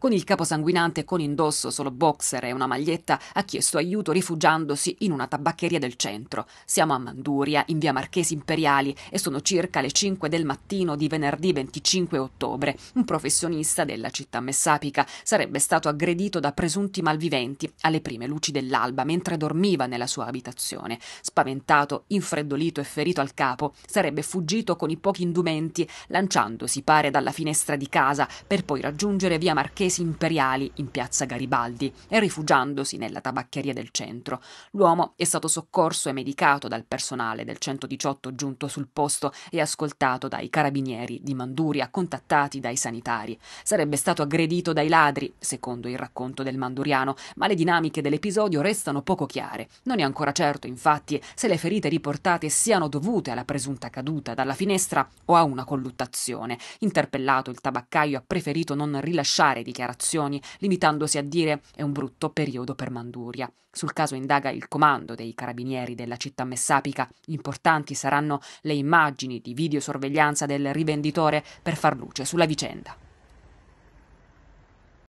Con il capo sanguinante e con indosso solo boxer e una maglietta, ha chiesto aiuto rifugiandosi in una tabaccheria del centro. Siamo a Manduria, in via Marchesi Imperiali, e sono circa le 5 del mattino di venerdì 25 ottobre. Un professionista della città messapica sarebbe stato aggredito da presunti malviventi alle prime luci dell'alba mentre dormiva nella sua abitazione. Spaventato, infreddolito e ferito al capo, sarebbe fuggito con i pochi indumenti, lanciandosi pare dalla finestra di casa per poi raggiungere via Marchesi pretesi imperiali in piazza Garibaldi e rifugiandosi nella tabaccheria del centro. L'uomo è stato soccorso e medicato dal personale del 118 giunto sul posto e ascoltato dai carabinieri di Manduria contattati dai sanitari. Sarebbe stato aggredito dai ladri, secondo il racconto del manduriano, ma le dinamiche dell'episodio restano poco chiare. Non è ancora certo, infatti, se le ferite riportate siano dovute alla presunta caduta dalla finestra o a una colluttazione. Interpellato il tabaccaio ha preferito non rilasciare dichiarazioni dichiarazioni, limitandosi a dire è un brutto periodo per Manduria. Sul caso indaga il comando dei carabinieri della città messapica. Importanti saranno le immagini di videosorveglianza del rivenditore per far luce sulla vicenda.